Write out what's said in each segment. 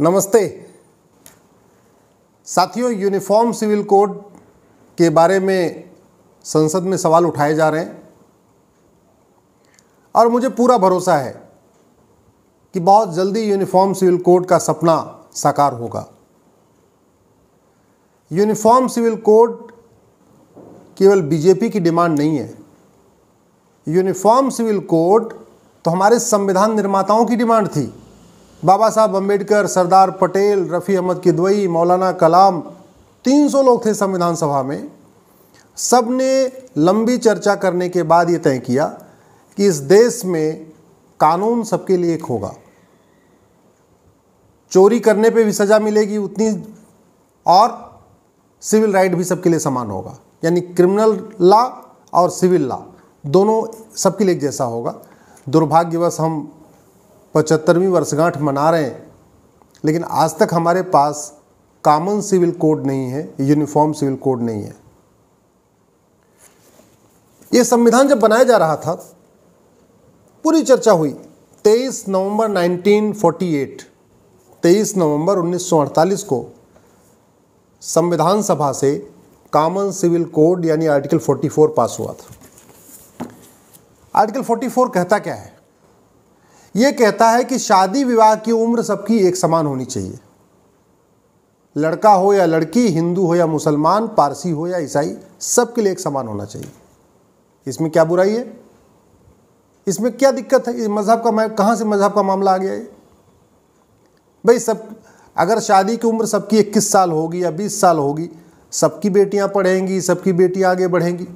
नमस्ते साथियों uniform civil code के बारे में संसद में सवाल उठाए जा रहे हैं और मुझे पूरा भरोसा है कि बहुत जल्दी यूनिफॉर्म सिविल कोड का सपना साकार होगा यूनिफॉर्म सिविल कोड केवल बीजेपी की डिमांड नहीं है यूनिफॉर्म सिविल कोड तो हमारे संविधान निर्माताओं की डिमांड थी बाबा साहब अम्बेडकर सरदार पटेल रफ़ी अहमद किदवई मौलाना कलाम 300 लोग थे संविधान सभा में सब ने लंबी चर्चा करने के बाद ये तय किया कि इस देश में कानून सबके लिए एक होगा चोरी करने पे भी सज़ा मिलेगी उतनी और सिविल राइट भी सबके लिए समान होगा यानी क्रिमिनल लॉ और सिविल लॉ दोनों सबके लिए एक जैसा होगा दुर्भाग्यवश हम पचहत्तरवीं वर्षगांठ मना रहे हैं लेकिन आज तक हमारे पास कॉमन सिविल कोड नहीं है यूनिफॉर्म सिविल कोड नहीं है यह संविधान जब बनाया जा रहा था पूरी चर्चा हुई 23 नवंबर 1948 23 नवंबर 1948 को संविधान सभा से कॉमन सिविल कोड यानी आर्टिकल 44 पास हुआ था आर्टिकल 44 कहता क्या है ये कहता है कि शादी विवाह की उम्र सबकी एक समान होनी चाहिए लड़का हो या लड़की हिंदू हो या मुसलमान पारसी हो या ईसाई सबके लिए एक समान होना चाहिए इसमें क्या बुराई है इसमें क्या दिक्कत है मज़हब का मैं से मज़हब का मामला आ गया है भाई सब अगर शादी की उम्र सबकी इक्कीस साल होगी या बीस साल होगी सबकी बेटियाँ पढ़ेंगी सबकी बेटियाँ आगे बढ़ेंगी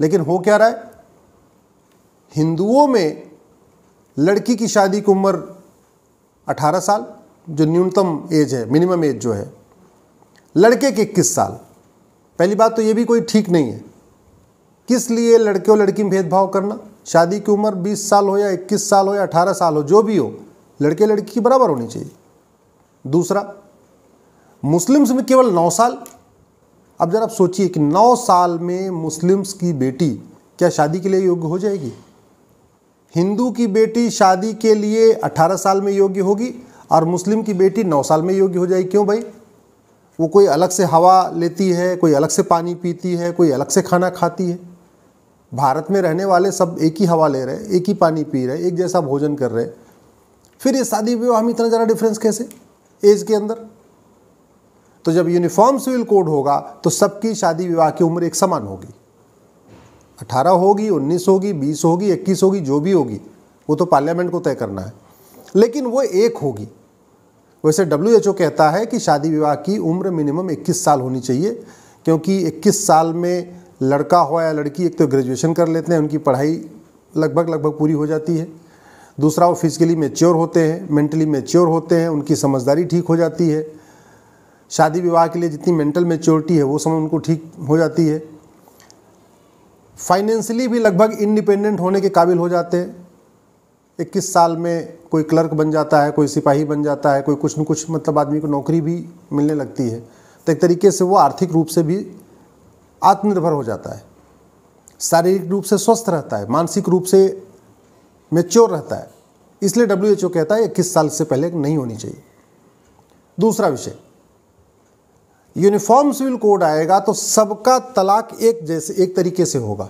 लेकिन हो क्या रहा है हिंदुओं में लड़की की शादी की उम्र 18 साल जो न्यूनतम एज है मिनिमम एज जो है लड़के के इक्कीस साल पहली बात तो ये भी कोई ठीक नहीं है किस लिए लड़के और लड़की में भेदभाव करना शादी की उम्र 20 साल हो या 21 साल हो या 18 साल हो जो भी हो लड़के लड़की की बराबर होनी चाहिए दूसरा मुस्लिम्स में केवल 9 साल अब जरा आप सोचिए कि 9 साल में मुस्लिम्स की बेटी क्या शादी के लिए योग्य हो जाएगी हिंदू की बेटी शादी के लिए 18 साल में योग्य होगी और मुस्लिम की बेटी 9 साल में योग्य हो जाएगी क्यों भाई वो कोई अलग से हवा लेती है कोई अलग से पानी पीती है कोई अलग से खाना खाती है भारत में रहने वाले सब एक ही हवा ले रहे एक ही पानी पी रहे एक जैसा भोजन कर रहे फिर ये शादी विवाह में इतना ज़्यादा डिफरेंस कैसे एज के अंदर तो जब यूनिफॉर्म सिविल कोड होगा तो सबकी शादी विवाह की उम्र एक समान होगी अठारह होगी उन्नीस होगी बीस होगी इक्कीस होगी जो भी होगी वो तो पार्लियामेंट को तय करना है लेकिन वो एक होगी वैसे डब्ल्यू कहता है कि शादी विवाह की उम्र मिनिमम 21 साल होनी चाहिए क्योंकि 21 साल में लड़का हो या लड़की एक तो ग्रेजुएशन कर लेते हैं उनकी पढ़ाई लगभग लगभग पूरी हो जाती है दूसरा वो फिजिकली मेच्योर होते हैं मेंटली मेच्योर होते हैं उनकी समझदारी ठीक हो जाती है शादी विवाह के लिए जितनी मेंटल मेच्योरिटी है वो समय उनको ठीक हो जाती है फाइनेंशियली भी लगभग इंडिपेंडेंट होने के काबिल हो जाते हैं इक्कीस साल में कोई क्लर्क बन जाता है कोई सिपाही बन जाता है कोई कुछ न कुछ मतलब आदमी को नौकरी भी मिलने लगती है तो एक तरीके से वो आर्थिक रूप से भी आत्मनिर्भर हो जाता है शारीरिक रूप से स्वस्थ रहता है मानसिक रूप से मेच्योर रहता है इसलिए डब्ल्यू कहता है इक्कीस साल से पहले नहीं होनी चाहिए दूसरा विषय यूनिफॉर्म सिविल कोड आएगा तो सबका तलाक एक जैसे एक तरीके से होगा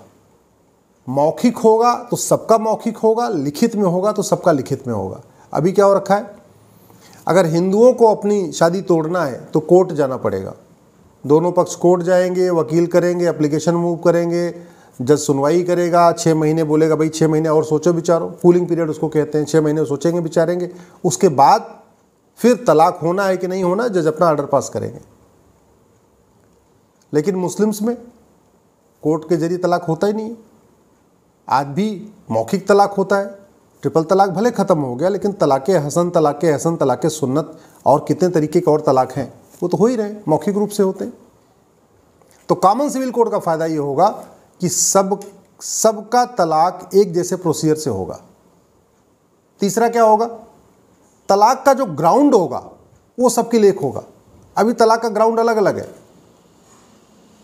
मौखिक होगा तो सबका मौखिक होगा लिखित में होगा तो सबका लिखित में होगा अभी क्या हो रखा है अगर हिंदुओं को अपनी शादी तोड़ना है तो कोर्ट जाना पड़ेगा दोनों पक्ष कोर्ट जाएंगे वकील करेंगे अप्लीकेशन मूव करेंगे जज सुनवाई करेगा छः महीने बोलेगा भाई छः महीने और सोचो बिचारो कूलिंग पीरियड उसको कहते हैं छः महीने सोचेंगे बिचारेंगे उसके बाद फिर तलाक होना है कि नहीं होना जज अपना आर्डर पास करेंगे लेकिन मुस्लिम्स में कोर्ट के जरिए तलाक होता ही नहीं आज भी मौखिक तलाक होता है ट्रिपल तलाक भले ख़त्म हो गया लेकिन तलाक़ हसन तलाक़ हसन तलाक़ सुन्नत और कितने तरीके के और तलाक हैं वो तो हो ही रहे मौखिक रूप से होते हैं तो कॉमन सिविल कोड का फ़ायदा ये होगा कि सब सबका तलाक एक जैसे प्रोसीजर से होगा तीसरा क्या होगा तलाक का जो ग्राउंड होगा वो सबके लिए होगा अभी तलाक का ग्राउंड अलग अलग है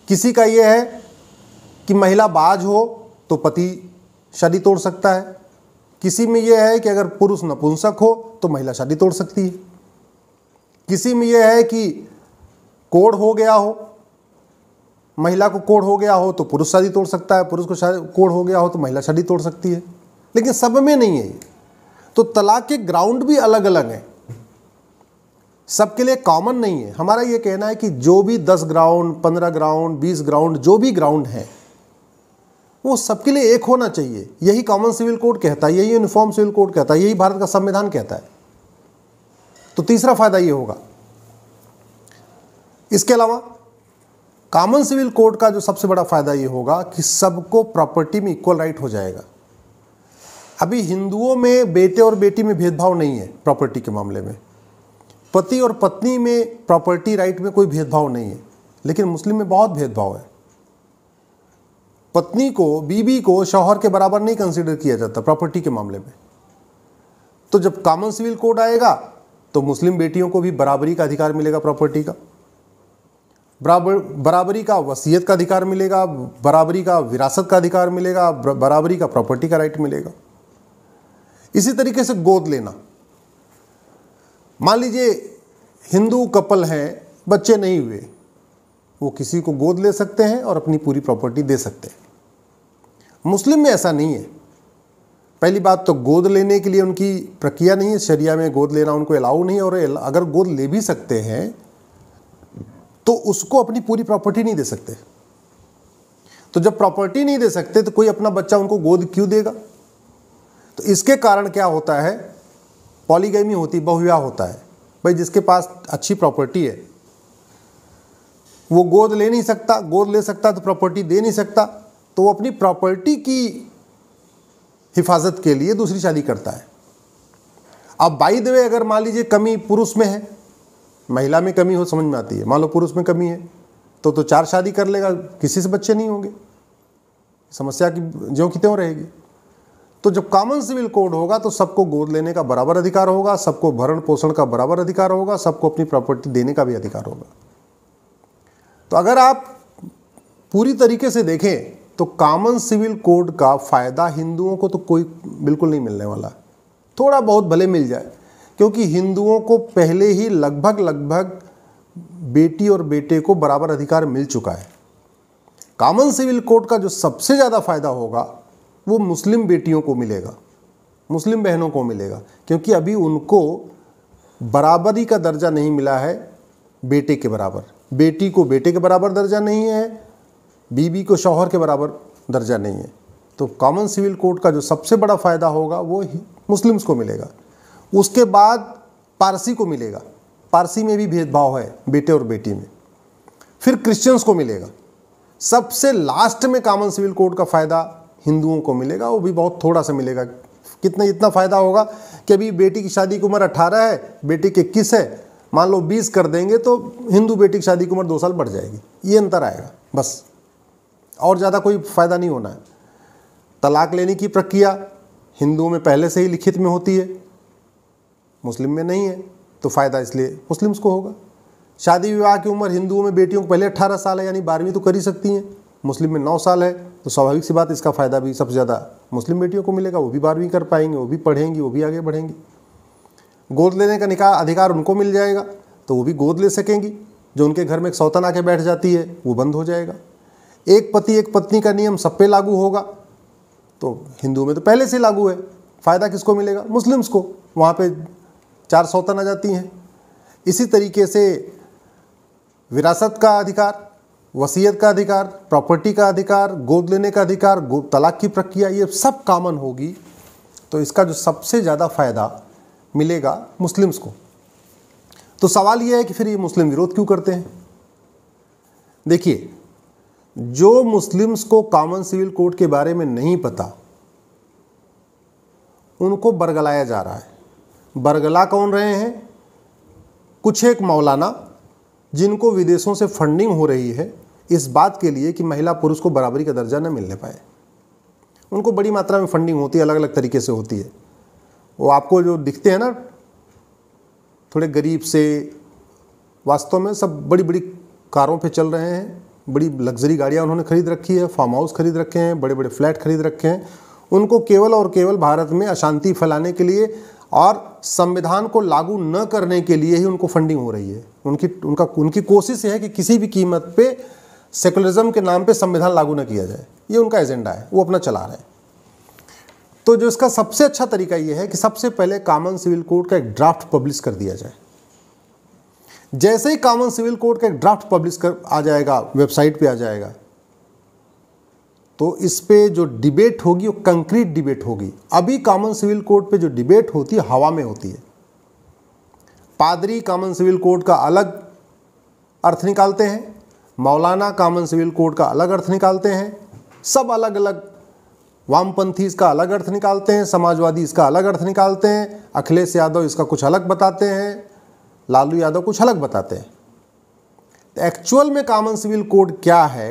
किसी का ये है कि महिला बाज हो तो पति शादी तोड़ सकता है किसी में यह है कि अगर पुरुष नपुंसक हो तो महिला शादी तोड़ सकती है किसी में यह है कि कोढ़ हो गया हो महिला को कोढ़ हो गया हो तो पुरुष शादी तोड़ सकता है पुरुष को कोढ़ हो गया हो तो महिला शादी तोड़ सकती है लेकिन सब में नहीं है ये तो तलाक के ग्राउंड भी अलग अलग हैं सबके लिए कॉमन नहीं है हमारा ये कहना है कि जो भी दस ग्राउंड पंद्रह ग्राउंड बीस ग्राउंड जो भी ग्राउंड है वो सबके लिए एक होना चाहिए यही कॉमन सिविल कोड कहता है यही यूनिफॉर्म सिविल कोड कहता है यही भारत का संविधान कहता है तो तीसरा फायदा ये होगा इसके अलावा कॉमन सिविल कोड का जो सबसे बड़ा फायदा ये होगा कि सबको प्रॉपर्टी में इक्वल राइट हो जाएगा अभी हिंदुओं में बेटे और बेटी में भेदभाव नहीं है प्रॉपर्टी के मामले में पति और पत्नी में प्रॉपर्टी राइट में कोई भेदभाव नहीं है लेकिन मुस्लिम में बहुत भेदभाव है पत्नी को बीबी को शौहर के बराबर नहीं कंसिडर किया जाता प्रॉपर्टी के मामले में तो जब कॉमन सिविल कोड आएगा तो मुस्लिम बेटियों को भी बराबरी का अधिकार मिलेगा प्रॉपर्टी का बराबर बराबरी का वसीयत का अधिकार मिलेगा बराबरी का विरासत का अधिकार मिलेगा बराबरी का प्रॉपर्टी का राइट मिलेगा इसी तरीके से गोद लेना मान लीजिए हिंदू कपल हैं बच्चे नहीं हुए वो किसी को गोद ले सकते हैं और अपनी पूरी प्रॉपर्टी दे सकते हैं मुस्लिम में ऐसा नहीं है पहली बात तो गोद लेने के लिए उनकी प्रक्रिया नहीं है शरिया में गोद लेना उनको अलाउ नहीं है और अगर गोद ले भी सकते हैं तो उसको अपनी पूरी प्रॉपर्टी नहीं दे सकते तो जब प्रॉपर्टी नहीं दे सकते तो कोई अपना बच्चा उनको गोद क्यों देगा तो इसके कारण क्या होता है पॉलीगेमी होती बहुविवाह होता है भाई जिसके पास अच्छी प्रॉपर्टी है वो गोद ले नहीं सकता गोद ले सकता तो प्रॉपर्टी दे नहीं सकता तो वो अपनी प्रॉपर्टी की हिफाजत के लिए दूसरी शादी करता है अब बाई दे वे अगर मान लीजिए कमी पुरुष में है महिला में कमी हो समझ में आती है मान लो पुरुष में कमी है तो तो चार शादी कर लेगा किसी से बच्चे नहीं होंगे समस्या की ज्यों की त्यों रहेगी तो जब कॉमन सिविल कोड होगा तो सबको गोद लेने का बराबर अधिकार होगा सबको भरण पोषण का बराबर अधिकार होगा सबको अपनी प्रॉपर्टी देने का भी अधिकार होगा तो अगर आप पूरी तरीके से देखें तो कॉमन सिविल कोड का फ़ायदा हिंदुओं को तो कोई बिल्कुल नहीं मिलने वाला थोड़ा बहुत भले मिल जाए क्योंकि हिंदुओं को पहले ही लगभग लगभग बेटी और बेटे को बराबर अधिकार मिल चुका है कॉमन सिविल कोड का जो सबसे ज़्यादा फ़ायदा होगा वो मुस्लिम बेटियों को मिलेगा मुस्लिम बहनों को मिलेगा क्योंकि अभी उनको बराबरी का दर्जा नहीं मिला है बेटे के बराबर बेटी को बेटे के बराबर दर्जा नहीं है बीबी को शौहर के बराबर दर्जा नहीं है तो कॉमन सिविल कोड का जो सबसे बड़ा फ़ायदा होगा वो मुस्लिम्स को मिलेगा उसके बाद पारसी को मिलेगा पारसी में भी भेदभाव है बेटे और बेटी में फिर क्रिश्चियंस को मिलेगा सबसे लास्ट में कॉमन सिविल कोड का फ़ायदा हिंदुओं को मिलेगा वो भी बहुत थोड़ा सा मिलेगा कितना इतना फ़ायदा होगा कि अभी बेटी की शादी की उम्र अट्ठारह है बेटी की इक्कीस है मान लो बीस कर देंगे तो हिंदू बेटी की शादी की उम्र दो साल बढ़ जाएगी ये अंतर आएगा बस और ज़्यादा कोई फ़ायदा नहीं होना है तलाक लेने की प्रक्रिया हिंदुओं में पहले से ही लिखित में होती है मुस्लिम में नहीं है तो फ़ायदा इसलिए मुस्लिम्स को होगा शादी विवाह की उम्र हिंदुओं में बेटियों को पहले अट्ठारह साल है यानी बारहवीं तो कर ही सकती हैं मुस्लिम में नौ साल है तो स्वाभाविक सी बात इसका फ़ायदा भी सबसे ज़्यादा मुस्लिम बेटियों को मिलेगा वो भी बारहवीं कर पाएंगे वो भी पढ़ेंगी वो भी आगे बढ़ेंगी गोद लेने का निकाह अधिकार उनको मिल जाएगा तो वो भी गोद ले सकेंगी जो उनके घर में एक सौतन आके बैठ जाती है वो बंद हो जाएगा एक पति एक पत्नी का नियम सब पे लागू होगा तो हिंदुओं में तो पहले से लागू है फ़ायदा किसको मिलेगा मुस्लिम्स को वहाँ पे चार सौतन आ जाती हैं इसी तरीके से विरासत का अधिकार वसीयत का अधिकार प्रॉपर्टी का अधिकार गोद लेने का अधिकार तलाक की प्रक्रिया ये सब कामन होगी तो इसका जो सबसे ज़्यादा फ़ायदा मिलेगा मुस्लिम्स को तो सवाल ये है कि फिर ये मुस्लिम विरोध क्यों करते हैं देखिए जो मुस्लिम्स को कॉमन सिविल कोड के बारे में नहीं पता उनको बरगलाया जा रहा है बरगला कौन रहे हैं कुछ एक मौलाना जिनको विदेशों से फंडिंग हो रही है इस बात के लिए कि महिला पुरुष को बराबरी का दर्जा न मिलने पाए उनको बड़ी मात्रा में फंडिंग होती है अलग अलग तरीके से होती है वो आपको जो दिखते हैं ना थोड़े गरीब से वास्तव में सब बड़ी बड़ी कारों पे चल रहे हैं बड़ी लग्जरी गाड़ियाँ उन्होंने खरीद रखी है फार्म हाउस खरीद रखे हैं बड़े बड़े फ्लैट खरीद रखे हैं उनको केवल और केवल भारत में अशांति फैलाने के लिए और संविधान को लागू न करने के लिए ही उनको फंडिंग हो रही है उनकी उनका उनकी कोशिश है कि किसी भी कीमत पर सेकुलरिज्म के नाम पे संविधान लागू न किया जाए ये उनका एजेंडा है वो अपना चला रहे हैं तो जो इसका सबसे अच्छा तरीका ये है कि सबसे पहले कॉमन सिविल कोड का एक ड्राफ्ट पब्लिश कर दिया जाए जैसे ही कॉमन सिविल कोड का एक ड्राफ्ट पब्लिश कर आ जाएगा वेबसाइट पे आ जाएगा तो इस पे जो डिबेट होगी वो कंक्रीट डिबेट होगी अभी कॉमन सिविल कोड पे जो डिबेट होती है हवा में होती है पादरी कॉमन सिविल कोड का अलग अर्थ निकालते हैं मौलाना कामन सिविल कोड का अलग अर्थ निकालते हैं सब अलग अलग वामपंथी इसका अलग अर्थ निकालते हैं समाजवादी इसका अलग अर्थ निकालते हैं अखिलेश यादव इसका कुछ अलग बताते हैं लालू यादव कुछ अलग बताते हैं तो एक्चुअल में कॉमन सिविल कोड क्या है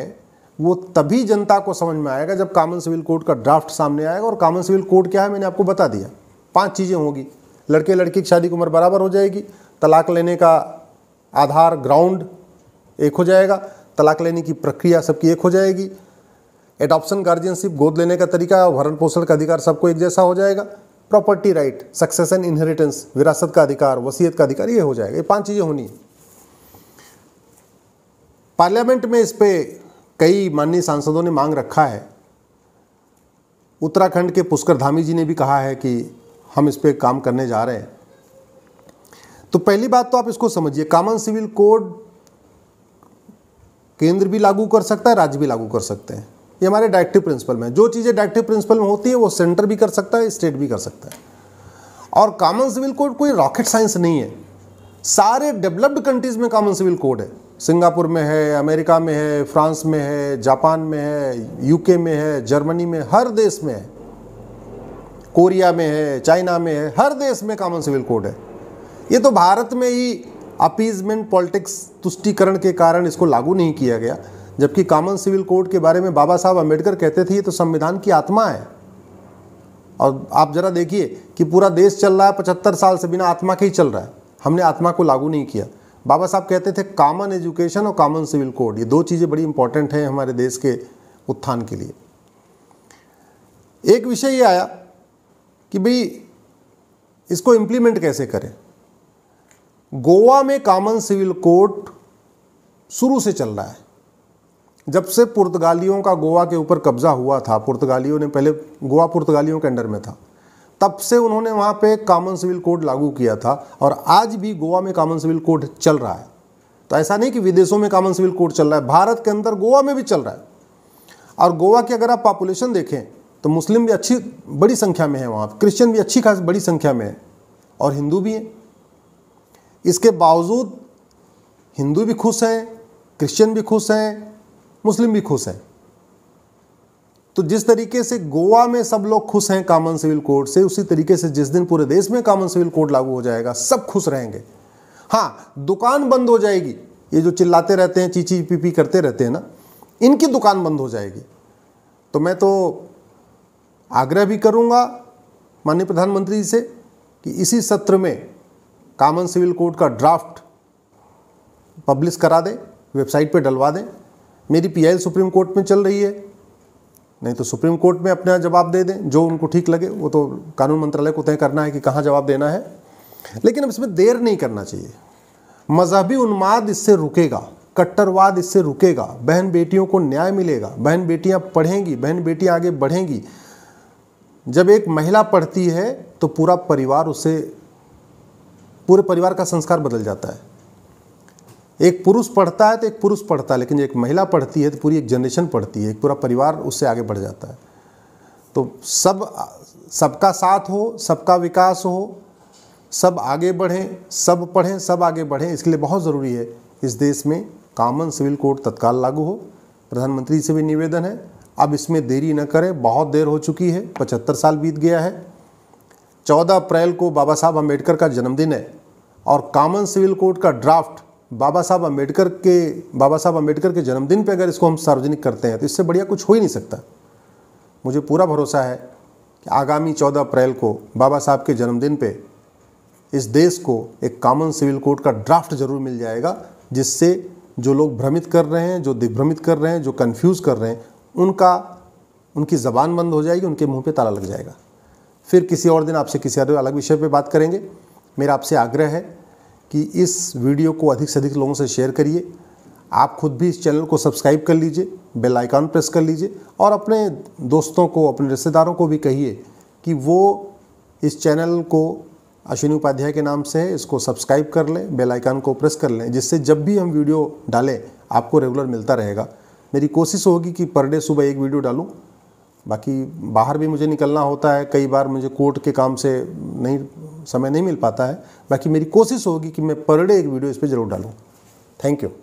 वो तभी जनता को समझ में आएगा जब कॉमन सिविल कोड का ड्राफ्ट सामने आएगा और कॉमन सिविल कोड क्या है मैंने आपको बता दिया पांच चीज़ें होंगी लड़के लड़की की शादी की उम्र बराबर हो जाएगी तलाक लेने का आधार ग्राउंड एक हो जाएगा तलाक लेने की प्रक्रिया सबकी एक हो जाएगी एडॉप्शन गार्जियनशिप गोद लेने का तरीका और भरण पोषण का अधिकार सबको एक जैसा हो जाएगा प्रॉपर्टी राइट सक्सेसन इनहेरिटेंस विरासत का अधिकार वसीयत का अधिकार ये हो जाएगा ये पांच चीज़ें होनी है पार्लियामेंट में इस पर कई माननीय सांसदों ने मांग रखा है उत्तराखंड के पुष्कर धामी जी ने भी कहा है कि हम इस पर काम करने जा रहे हैं तो पहली बात तो आप इसको समझिए कॉमन सिविल कोड केंद्र भी लागू कर सकता है राज्य भी लागू कर सकते हैं ये हमारे डायरेक्टिव प्रिंसिपल में जो चीज़ें डायरेक्टिव प्रिंसिपल में होती है वो सेंटर भी कर सकता है स्टेट भी कर सकता है और कॉमन सिविल कोड कोई रॉकेट साइंस नहीं है सारे डेवलप्ड कंट्रीज में कॉमन सिविल कोड है सिंगापुर में है अमेरिका में है फ्रांस में है जापान में है यूके में है जर्मनी में हर देश में है कोरिया में है चाइना में है हर देश में कॉमन सिविल कोड है ये तो भारत में ही अपीजमेंट पॉलिटिक्स तुष्टिकरण के कारण इसको लागू नहीं किया गया जबकि कॉमन सिविल कोड के बारे में बाबा साहब अम्बेडकर कहते थे ये तो संविधान की आत्मा है और आप जरा देखिए कि पूरा देश चल रहा है पचहत्तर साल से बिना आत्मा के ही चल रहा है हमने आत्मा को लागू नहीं किया बाबा साहब कहते थे कॉमन एजुकेशन और कॉमन सिविल कोड ये दो चीज़ें बड़ी इंपॉर्टेंट हैं हमारे देश के उत्थान के लिए एक विषय ये आया कि भाई इसको इम्प्लीमेंट कैसे करें गोवा में कॉमन सिविल कोर्ट शुरू से चल रहा है जब से पुर्तगालियों का गोवा के ऊपर कब्जा हुआ था पुर्तगालियों ने पहले गोवा पुर्तगालियों के अंडर में था तब से उन्होंने वहाँ पे कॉमन सिविल कोड लागू किया था और आज भी गोवा में कॉमन सिविल कोड चल रहा है तो ऐसा नहीं कि विदेशों में कॉमन सिविल कोड चल रहा है भारत के अंदर गोवा में भी चल रहा है और गोवा की अगर आप पॉपुलेशन देखें तो मुस्लिम भी अच्छी बड़ी संख्या में है वहाँ क्रिश्चियन भी अच्छी खास बड़ी संख्या में है और हिंदू भी हैं इसके बावजूद हिंदू भी खुश हैं क्रिश्चियन भी खुश हैं मुस्लिम भी खुश हैं तो जिस तरीके से गोवा में सब लोग खुश हैं कॉमन सिविल कोड से उसी तरीके से जिस दिन पूरे देश में कॉमन सिविल कोड लागू हो जाएगा सब खुश रहेंगे हाँ दुकान बंद हो जाएगी ये जो चिल्लाते रहते हैं चीची पीपी पी करते रहते हैं ना इनकी दुकान बंद हो जाएगी तो मैं तो आग्रह भी करूँगा माननीय प्रधानमंत्री जी से कि इसी सत्र में कॉमन सिविल कोड का ड्राफ्ट पब्लिश करा दें वेबसाइट पे डलवा दें मेरी पीआईएल सुप्रीम कोर्ट में चल रही है नहीं तो सुप्रीम कोर्ट में अपना जवाब दे दें जो उनको ठीक लगे वो तो कानून मंत्रालय को तय करना है कि कहाँ जवाब देना है लेकिन अब इसमें देर नहीं करना चाहिए मजहबी उन्माद इससे रुकेगा कट्टरवाद इससे रुकेगा बहन बेटियों को न्याय मिलेगा बहन बेटियाँ पढ़ेंगी बहन बेटियाँ आगे बढ़ेंगी जब एक महिला पढ़ती है तो पूरा परिवार उसे पूरे परिवार का संस्कार बदल जाता है एक पुरुष पढ़ता है तो एक पुरुष पढ़ता है लेकिन एक महिला पढ़ती है तो पूरी एक जनरेशन पढ़ती है एक पूरा परिवार उससे आगे बढ़ जाता है तो सब सबका साथ हो सबका विकास हो सब आगे बढ़ें सब पढ़ें सब आगे बढ़ें इसके लिए बहुत ज़रूरी है इस देश में कॉमन सिविल कोड तत्काल लागू हो प्रधानमंत्री से भी निवेदन है अब इसमें देरी न करें बहुत देर हो चुकी है पचहत्तर साल बीत गया है 14 अप्रैल को बाबा साहब अम्बेडकर का जन्मदिन है और कॉमन सिविल कोड का ड्राफ्ट बाबा साहब अम्बेडकर के बाबा साहब अम्बेडकर के जन्मदिन पे अगर इसको हम सार्वजनिक करते हैं तो इससे बढ़िया कुछ हो ही नहीं सकता मुझे पूरा भरोसा है कि आगामी 14 अप्रैल को बाबा साहब के जन्मदिन पे इस देश को एक कॉमन सिविल कोड का ड्राफ्ट जरूर मिल जाएगा जिससे जो लोग भ्रमित कर रहे हैं जो दिग्भ्रमित कर रहे हैं जो कन्फ्यूज़ कर रहे हैं उनका उनकी ज़बान बंद हो जाएगी उनके मुंह पे ताला लग जाएगा फिर किसी और दिन आपसे किसी और अलग विषय पर बात करेंगे मेरा आपसे आग्रह है कि इस वीडियो को अधिक से अधिक लोगों से शेयर करिए आप खुद भी इस चैनल को सब्सक्राइब कर लीजिए बेल आइकॉन प्रेस कर लीजिए और अपने दोस्तों को अपने रिश्तेदारों को भी कहिए कि वो इस चैनल को अश्विनी उपाध्याय के नाम से इसको सब्सक्राइब कर लें बेल आइकन को प्रेस कर लें जिससे जब भी हम वीडियो डालें आपको रेगुलर मिलता रहेगा मेरी कोशिश होगी कि पर डे सुबह एक वीडियो डालूँ बाकी बाहर भी मुझे निकलना होता है कई बार मुझे कोर्ट के काम से नहीं समय नहीं मिल पाता है बाकी मेरी कोशिश होगी कि मैं पर डे एक वीडियो इस पर ज़रूर डालूँ थैंक यू